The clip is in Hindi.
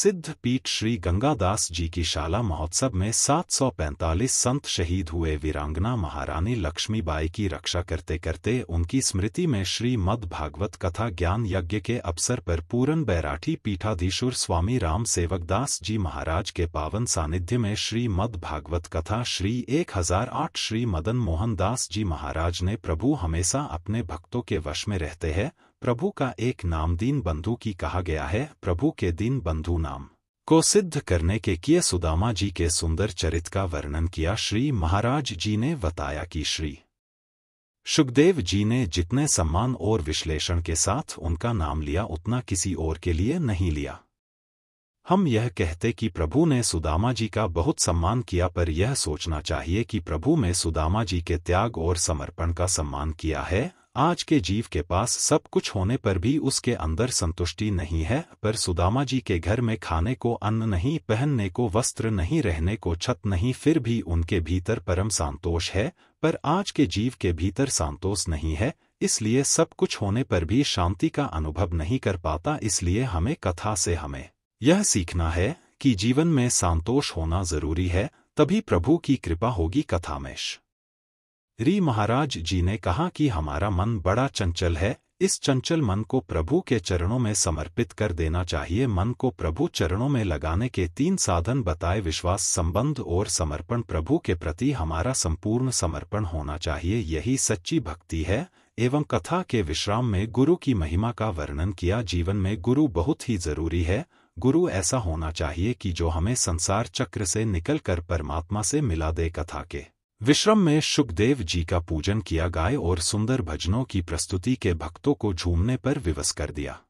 सिद्ध पीठ श्री गंगादास जी की शाला महोत्सव में 745 संत शहीद हुए वीरांगना महारानी लक्ष्मीबाई की रक्षा करते करते उनकी स्मृति में श्री मद भागवत कथा ज्ञान यज्ञ के अवसर पर पूरन बैराठी पीठाधीशुर स्वामी राम सेवकदास जी महाराज के पावन सानिध्य में श्री मद भागवत कथा श्री 1008 श्री मदन मोहन दास जी महाराज ने प्रभु हमेशा अपने भक्तों के वश में रहते हैं प्रभु का एक नाम दीन बंधु की कहा गया है प्रभु के दीन बंधु नाम को सिद्ध करने के किए सुदामा जी के सुंदर चरित का वर्णन किया श्री महाराज जी ने बताया कि श्री सुखदेव जी ने जितने सम्मान और विश्लेषण के साथ उनका नाम लिया उतना किसी और के लिए नहीं लिया हम यह कहते कि प्रभु ने सुदामा जी का बहुत सम्मान किया पर यह सोचना चाहिए कि प्रभु में सुदामा जी के त्याग और समर्पण का सम्मान किया है आज के जीव के पास सब कुछ होने पर भी उसके अंदर संतुष्टि नहीं है पर सुदामा जी के घर में खाने को अन्न नहीं पहनने को वस्त्र नहीं रहने को छत नहीं फिर भी उनके भीतर परम संतोष है पर आज के जीव के भीतर संतोष नहीं है इसलिए सब कुछ होने पर भी शांति का अनुभव नहीं कर पाता इसलिए हमें कथा से हमें यह सीखना है कि जीवन में संतोष होना जरूरी है तभी प्रभु की कृपा होगी कथामेश री महाराज जी ने कहा कि हमारा मन बड़ा चंचल है इस चंचल मन को प्रभु के चरणों में समर्पित कर देना चाहिए मन को प्रभु चरणों में लगाने के तीन साधन बताए विश्वास संबंध और समर्पण प्रभु के प्रति हमारा संपूर्ण समर्पण होना चाहिए यही सच्ची भक्ति है एवं कथा के विश्राम में गुरु की महिमा का वर्णन किया जीवन में गुरु बहुत ही जरूरी है गुरु ऐसा होना चाहिए कि जो हमें संसार चक्र से निकलकर परमात्मा से मिला दे कथा के विश्रम में सुखदेव जी का पूजन किया गाय और सुंदर भजनों की प्रस्तुति के भक्तों को झूमने पर विवश कर दिया